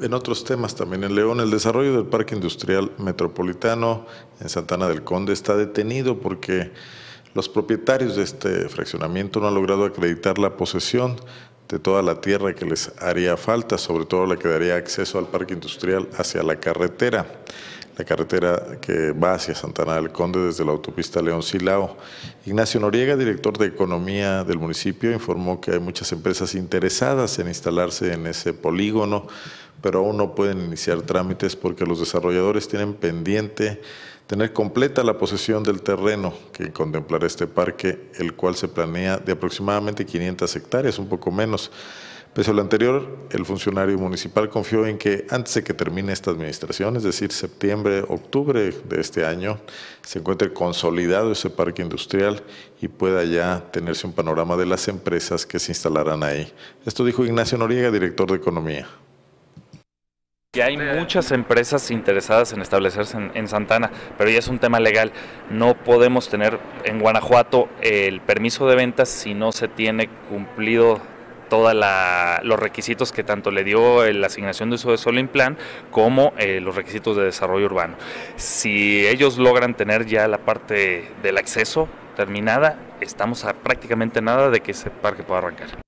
en otros temas también. En León, el desarrollo del Parque Industrial Metropolitano en Santana del Conde está detenido porque los propietarios de este fraccionamiento no han logrado acreditar la posesión de toda la tierra que les haría falta, sobre todo la que daría acceso al parque industrial hacia la carretera, la carretera que va hacia Santana del Conde desde la autopista León Silao. Ignacio Noriega, director de Economía del municipio, informó que hay muchas empresas interesadas en instalarse en ese polígono pero aún no pueden iniciar trámites porque los desarrolladores tienen pendiente tener completa la posesión del terreno que contemplará este parque, el cual se planea de aproximadamente 500 hectáreas, un poco menos. Pese a lo anterior, el funcionario municipal confió en que antes de que termine esta administración, es decir, septiembre, octubre de este año, se encuentre consolidado ese parque industrial y pueda ya tenerse un panorama de las empresas que se instalarán ahí. Esto dijo Ignacio Noriega, director de Economía. Ya hay muchas empresas interesadas en establecerse en, Santana, pero ya es un tema legal. No podemos tener en Guanajuato el permiso de ventas si no se tiene cumplido todos los requisitos que tanto le dio la asignación de uso de solo en plan como eh, los requisitos de desarrollo urbano. Si ellos logran tener ya la parte del acceso terminada, estamos a prácticamente nada de que ese parque pueda arrancar.